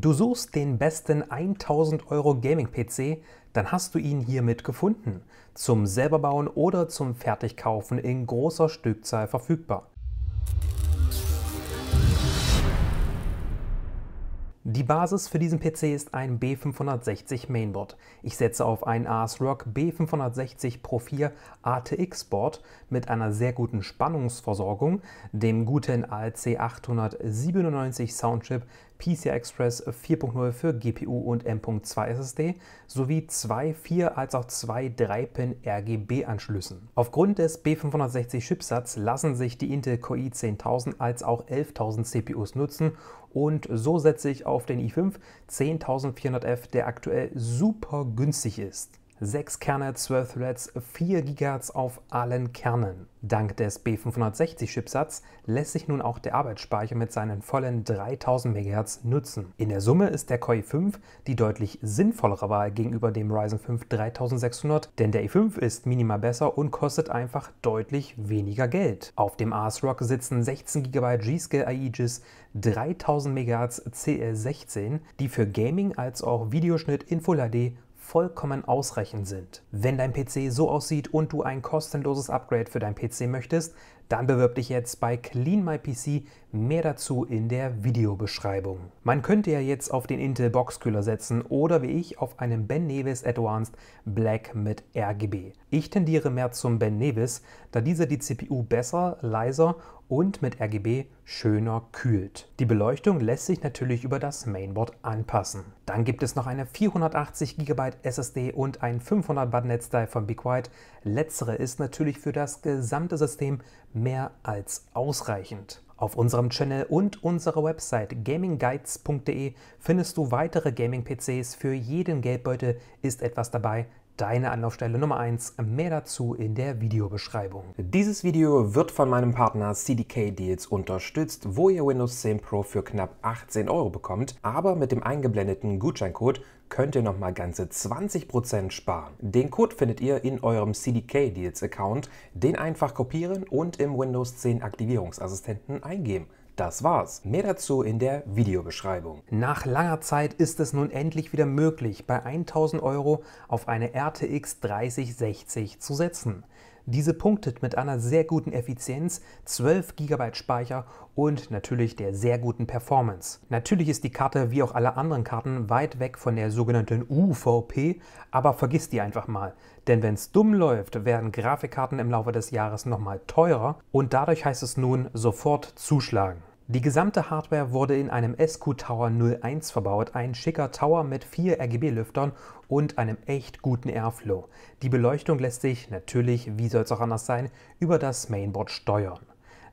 Du suchst den besten 1000 Euro Gaming-PC, dann hast du ihn hiermit gefunden. Zum selberbauen oder zum Fertigkaufen in großer Stückzahl verfügbar. Die Basis für diesen PC ist ein B560 Mainboard. Ich setze auf ein ASRock B560 Pro 4 ATX Board mit einer sehr guten Spannungsversorgung, dem guten ALC 897 Soundchip PCI Express 4.0 äh, für GPU und M.2 SSD sowie zwei 4 als auch zwei 3-Pin RGB-Anschlüssen. Aufgrund des B560 Chipsatz lassen sich die Intel Core i10000 als auch 11000 CPUs nutzen und so setze ich auf den i5 10400F, der aktuell super günstig ist. 6 Kerne, 12 Threads, 4 GHz auf allen Kernen. Dank des B560-Chipsatz lässt sich nun auch der Arbeitsspeicher mit seinen vollen 3000 MHz nutzen. In der Summe ist der Core i5 die deutlich sinnvollere Wahl gegenüber dem Ryzen 5 3600, denn der i5 e ist minimal besser und kostet einfach deutlich weniger Geld. Auf dem AS sitzen 16 GB G-Scale Aegis 3000 MHz CL16, die für Gaming als auch Videoschnitt in Full HD vollkommen ausreichend sind. Wenn dein PC so aussieht und du ein kostenloses Upgrade für dein PC möchtest, dann bewirb dich jetzt bei Clean My PC. Mehr dazu in der Videobeschreibung. Man könnte ja jetzt auf den Intel Boxkühler setzen oder wie ich auf einen Ben Nevis Advanced Black mit RGB. Ich tendiere mehr zum Ben Nevis, da dieser die CPU besser, leiser und mit RGB schöner kühlt. Die Beleuchtung lässt sich natürlich über das Mainboard anpassen. Dann gibt es noch eine 480 GB SSD und ein 500 Watt Netzteil von BeQuiet. Letztere ist natürlich für das gesamte System mehr als ausreichend. Auf unserem Channel und unserer Website gamingguides.de findest du weitere Gaming-PCs. Für jeden Geldbeutel ist etwas dabei, deine Anlaufstelle Nummer 1. Mehr dazu in der Videobeschreibung. Dieses Video wird von meinem Partner CDK Deals unterstützt, wo ihr Windows 10 Pro für knapp 18 Euro bekommt, aber mit dem eingeblendeten Gutscheincode könnt ihr nochmal ganze 20% sparen. Den Code findet ihr in eurem CDK Deals Account, den einfach kopieren und im Windows 10 Aktivierungsassistenten eingeben. Das war's. Mehr dazu in der Videobeschreibung. Nach langer Zeit ist es nun endlich wieder möglich, bei 1000 Euro auf eine RTX 3060 zu setzen. Diese punktet mit einer sehr guten Effizienz, 12 GB Speicher und natürlich der sehr guten Performance. Natürlich ist die Karte wie auch alle anderen Karten weit weg von der sogenannten UVP, aber vergiss die einfach mal. Denn wenn es dumm läuft, werden Grafikkarten im Laufe des Jahres nochmal teurer und dadurch heißt es nun sofort zuschlagen. Die gesamte Hardware wurde in einem SQ Tower 01 verbaut, ein schicker Tower mit vier RGB-Lüftern und einem echt guten Airflow. Die Beleuchtung lässt sich natürlich, wie soll es auch anders sein, über das Mainboard steuern.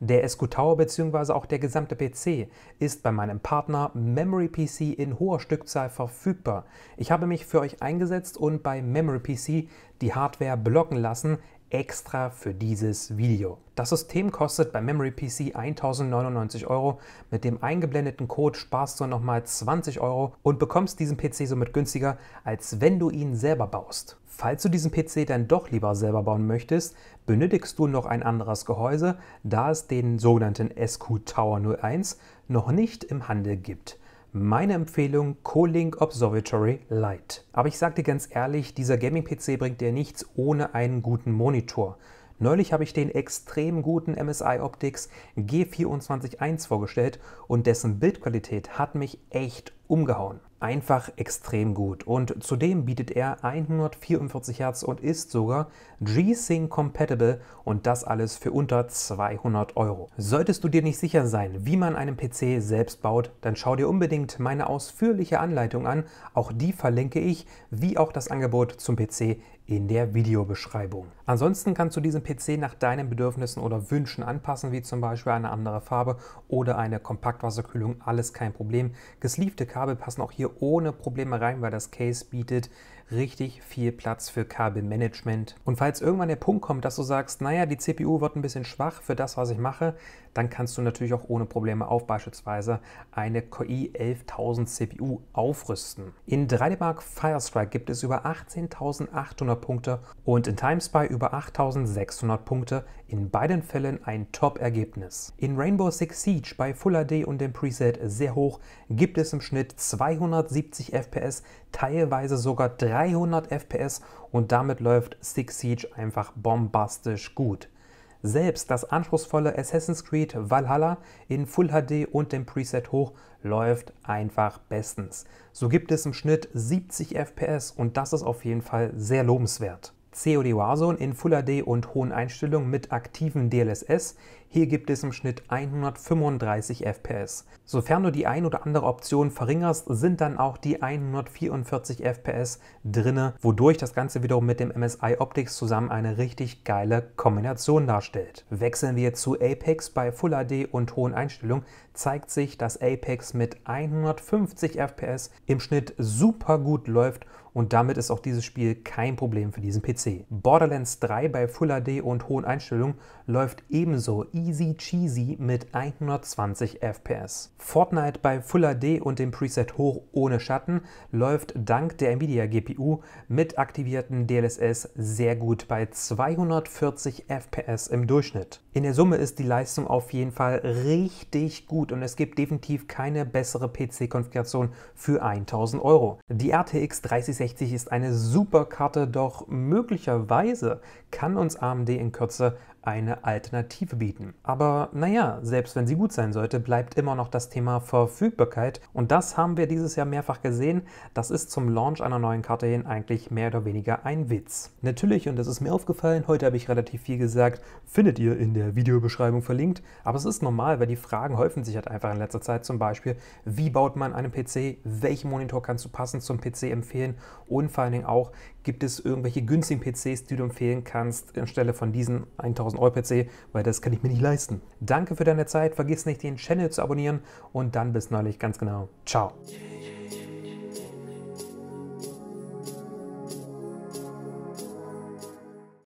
Der SQ Tower bzw. auch der gesamte PC ist bei meinem Partner Memory PC in hoher Stückzahl verfügbar. Ich habe mich für euch eingesetzt und bei Memory PC die Hardware blocken lassen extra für dieses Video. Das System kostet bei PC 1099 Euro. Mit dem eingeblendeten Code sparst du nochmal 20 Euro und bekommst diesen PC somit günstiger, als wenn du ihn selber baust. Falls du diesen PC dann doch lieber selber bauen möchtest, benötigst du noch ein anderes Gehäuse, da es den sogenannten SQ Tower 01 noch nicht im Handel gibt. Meine Empfehlung Colink Observatory Lite. Aber ich sage dir ganz ehrlich, dieser Gaming-PC bringt dir nichts ohne einen guten Monitor. Neulich habe ich den extrem guten MSI Optics G241 vorgestellt und dessen Bildqualität hat mich echt umgehauen einfach extrem gut und zudem bietet er 144 Hertz und ist sogar G-Sync compatible und das alles für unter 200 Euro. Solltest du dir nicht sicher sein, wie man einen PC selbst baut, dann schau dir unbedingt meine ausführliche Anleitung an, auch die verlinke ich, wie auch das Angebot zum PC in der Videobeschreibung. Ansonsten kannst du diesen PC nach deinen Bedürfnissen oder Wünschen anpassen, wie zum Beispiel eine andere Farbe oder eine Kompaktwasserkühlung, alles kein Problem. Gesleevte Kabel passen auch hier ohne Probleme rein, weil das Case bietet richtig viel Platz für Kabelmanagement. Und falls irgendwann der Punkt kommt, dass du sagst, naja, die CPU wird ein bisschen schwach für das, was ich mache, dann kannst du natürlich auch ohne Probleme auf beispielsweise eine KI 11000 CPU aufrüsten. In 3D Mark Firestrike gibt es über 18.800 Punkte und in Timespy über 8.600 Punkte. In beiden Fällen ein Top-Ergebnis. In Rainbow Six Siege bei Full HD und dem Preset sehr hoch gibt es im Schnitt 270 FPS teilweise sogar 300 FPS und damit läuft Six Siege einfach bombastisch gut. Selbst das anspruchsvolle Assassin's Creed Valhalla in Full HD und dem Preset hoch läuft einfach bestens. So gibt es im Schnitt 70 FPS und das ist auf jeden Fall sehr lobenswert. COD-Warzone in Full HD und hohen Einstellungen mit aktiven DLSS. Hier gibt es im Schnitt 135 FPS. Sofern du die ein oder andere Option verringerst, sind dann auch die 144 FPS drinne, wodurch das Ganze wiederum mit dem MSI Optics zusammen eine richtig geile Kombination darstellt. Wechseln wir zu Apex bei Full HD und hohen Einstellungen zeigt sich, dass Apex mit 150 FPS im Schnitt super gut läuft und damit ist auch dieses Spiel kein Problem für diesen PC. Borderlands 3 bei Full HD und hohen Einstellungen läuft ebenso easy cheesy mit 120 FPS. Fortnite bei Full HD und dem Preset hoch ohne Schatten läuft dank der Nvidia GPU mit aktivierten DLSS sehr gut bei 240 FPS im Durchschnitt. In der Summe ist die Leistung auf jeden Fall richtig gut und es gibt definitiv keine bessere PC-Konfiguration für 1000 Euro. Die RTX 30 g ist eine super Karte, doch möglicherweise kann uns AMD in Kürze eine Alternative bieten. Aber naja, selbst wenn sie gut sein sollte, bleibt immer noch das Thema Verfügbarkeit und das haben wir dieses Jahr mehrfach gesehen. Das ist zum Launch einer neuen Karte hin eigentlich mehr oder weniger ein Witz. Natürlich, und das ist mir aufgefallen, heute habe ich relativ viel gesagt, findet ihr in der Videobeschreibung verlinkt, aber es ist normal, weil die Fragen häufen sich halt einfach in letzter Zeit, zum Beispiel, wie baut man einen PC, welchen Monitor kannst du passend zum PC empfehlen und vor allen Dingen auch, gibt es irgendwelche günstigen PCs, die du empfehlen kannst, anstelle von diesen 1000 2000 Euro PC, weil das kann ich mir nicht leisten. Danke für deine Zeit, vergiss nicht den Channel zu abonnieren und dann bis neulich ganz genau. Ciao.